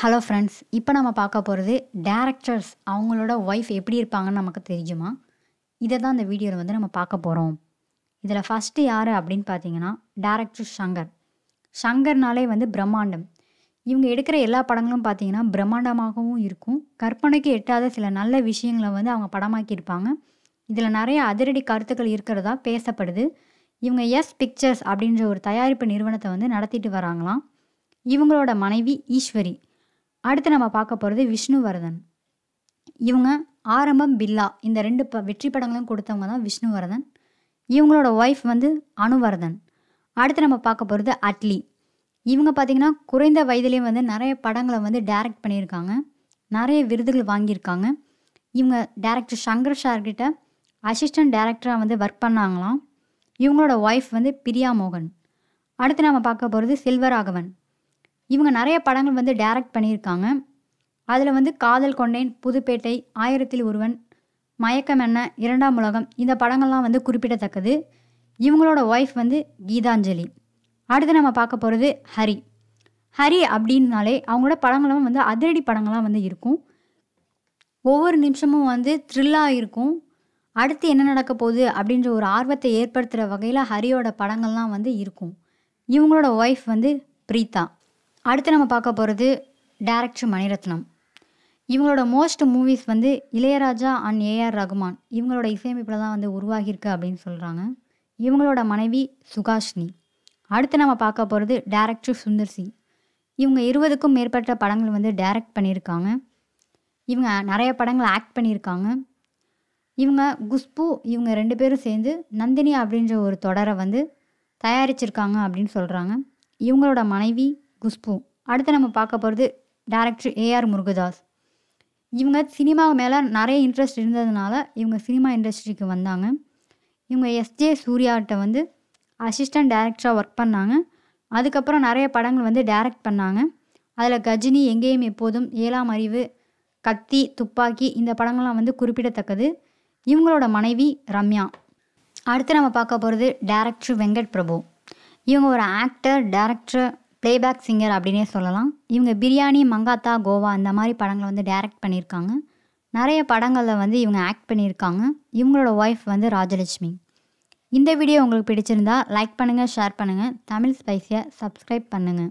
hello friends இப்போ நம்ம பார்க்க போகிறது டேரக்டர்ஸ் அவங்களோட ஒய்ஃப் எப்படி இருப்பாங்கன்னு நமக்கு தெரியுமா இதை தான் இந்த வீடியோவில் வந்து நம்ம பார்க்க போகிறோம் இதில் ஃபஸ்ட்டு யார் அப்படின்னு பார்த்தீங்கன்னா டேரக்டர் ஷங்கர் ஷங்கர்னாலே வந்து பிரம்மாண்டம் இவங்க எடுக்கிற எல்லா படங்களும் பார்த்தீங்கன்னா பிரம்மாண்டமாகவும் இருக்கும் கற்பனைக்கு எட்டாத சில நல்ல விஷயங்களை வந்து அவங்க படமாக்கியிருப்பாங்க இதில் நிறைய அதிரடி கருத்துக்கள் இருக்கிறதா பேசப்படுது இவங்க எஸ் பிக்சர்ஸ் அப்படின்ற ஒரு தயாரிப்பு நிறுவனத்தை வந்து நடத்திட்டு வராங்களாம் இவங்களோட மனைவி ஈஸ்வரி அடுத்து நம்ம பார்க்க போகிறது விஷ்ணுவர்தன் இவங்க ஆரம்பம் பில்லா இந்த ரெண்டு ப வெற்றி படங்களும் கொடுத்தவங்க தான் விஷ்ணுவர்தன் இவங்களோட ஒய்ஃப் வந்து அனுவரதன் அடுத்து நம்ம பார்க்க போகிறது அட்லி இவங்க பார்த்திங்கன்னா குறைந்த வயதுலேயும் வந்து நிறைய படங்களை வந்து டைரக்ட் பண்ணியிருக்காங்க நிறைய விருதுகள் வாங்கியிருக்காங்க இவங்க டேரக்டர் சங்கர் சார்கிட்ட அசிஸ்டன்ட் டேரக்டராக வந்து ஒர்க் பண்ணாங்களாம் இவங்களோட ஒய்ஃப் வந்து பிரியா மோகன் அடுத்து நம்ம பார்க்க போகிறது செல்வராகவன் இவங்க நிறைய படங்கள் வந்து டைரக்ட் பண்ணியிருக்காங்க அதில் வந்து காதல் கொண்டேன் புதுப்பேட்டை ஆயிரத்தில் ஒருவன் மயக்கம் என்ன இரண்டாம் உலகம் இந்த படங்கள்லாம் வந்து குறிப்பிடத்தக்கது இவங்களோட ஒய்ஃப் வந்து கீதாஞ்சலி அடுத்து நம்ம பார்க்க போகிறது ஹரி ஹரி அப்படின்னாலே அவங்களோட படங்களும் வந்து அதிரடி படங்களாக வந்து இருக்கும் ஒவ்வொரு நிமிஷமும் வந்து த்ரில்லாக இருக்கும் அடுத்து என்ன நடக்க போகுது அப்படின்ற ஒரு ஆர்வத்தை ஏற்படுத்துகிற வகையில் ஹரியோட படங்கள்லாம் வந்து இருக்கும் இவங்களோட ஒய்ஃப் வந்து பிரீத்தா அடுத்து நம்ம பார்க்க போகிறது டேரக்டர் மணிரத்னம் இவங்களோட மோஸ்ட் மூவிஸ் வந்து இளையராஜா அண்ட் ஏஆர் ரகுமான் இவங்களோட இசையமைப்பில் தான் வந்து உருவாகியிருக்கு அப்படின்னு சொல்கிறாங்க இவங்களோட மனைவி சுகாஷ்னி அடுத்து நம்ம பார்க்க போகிறது டேரக்டர் சுந்தர் சிங் இவங்க இருபதுக்கும் மேற்பட்ட படங்கள் வந்து டைரக்ட் பண்ணியிருக்காங்க இவங்க நிறைய படங்களை ஆக்ட் பண்ணியிருக்காங்க இவங்க குஷ்பு இவங்க ரெண்டு பேரும் சேர்ந்து நந்தினி அப்படின்ற ஒரு தொடரை வந்து தயாரிச்சிருக்காங்க அப்படின்னு சொல்கிறாங்க இவங்களோட மனைவி குஷ்பு அடுத்து நம்ம பார்க்க போகிறது டேரக்டர் ஏஆர் முருகதாஸ் இவங்க சினிமா மேலே நிறைய இன்ட்ரெஸ்ட் இருந்ததுனால இவங்க சினிமா இண்டஸ்ட்ரிக்கு வந்தாங்க இவங்க எஸ்ஜே சூர்யாட்ட வந்து அசிஸ்டண்ட் டேரக்டராக ஒர்க் பண்ணாங்க அதுக்கப்புறம் நிறைய படங்கள் வந்து டைரக்ட் பண்ணாங்க அதில் கஜினி எங்கேயும் எப்போதும் ஏழாம் அறிவு கத்தி துப்பாக்கி இந்த படங்கள்லாம் வந்து குறிப்பிடத்தக்கது இவங்களோட மனைவி ரம்யா அடுத்து நம்ம பார்க்க போகிறது டேரக்டர் வெங்கட் பிரபு இவங்க ஒரு ஆக்டர் டேரக்டர் பிளேபேக் சிங்கர் அப்படின்னே சொல்லலாம் இவங்க பிரியாணி மங்காத்தா கோவா அந்த மாதிரி படங்களை வந்து டைரக்ட் பண்ணியிருக்காங்க நிறைய படங்களில் வந்து இவங்க ஆக்ட் பண்ணியிருக்காங்க இவங்களோட ஒய்ஃப் வந்து ராஜலட்சுமி இந்த வீடியோ உங்களுக்கு பிடிச்சிருந்தா லைக் பண்ணுங்கள் ஷேர் பண்ணுங்கள் தமிழ் ஸ்பைஸியை சப்ஸ்கிரைப் பண்ணுங்கள்